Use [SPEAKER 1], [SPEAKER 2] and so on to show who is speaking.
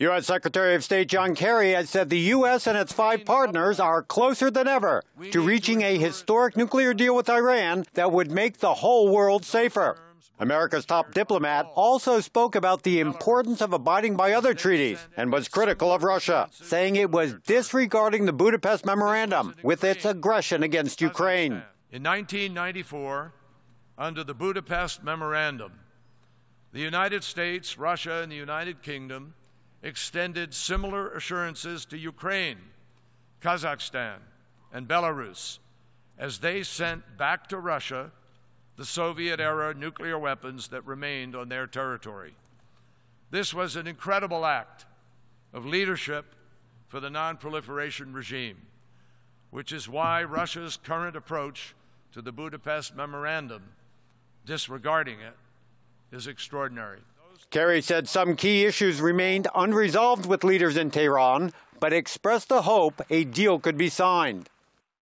[SPEAKER 1] U.S. Secretary of State John Kerry has said the U.S. and its five partners are closer than ever to reaching a historic nuclear deal with Iran that would make the whole world safer. America's top diplomat also spoke about the importance of abiding by other treaties and was critical of Russia, saying it was disregarding the Budapest Memorandum with its aggression against Ukraine.
[SPEAKER 2] In 1994, under the Budapest Memorandum, the United States, Russia, and the United Kingdom extended similar assurances to Ukraine, Kazakhstan, and Belarus as they sent back to Russia the Soviet era nuclear weapons that remained on their territory. This was an incredible act of leadership for the non-proliferation regime, which is why Russia's current approach to the Budapest Memorandum, disregarding it, is extraordinary.
[SPEAKER 1] Kerry said some key issues remained unresolved with leaders in Tehran, but expressed the hope a deal could be signed.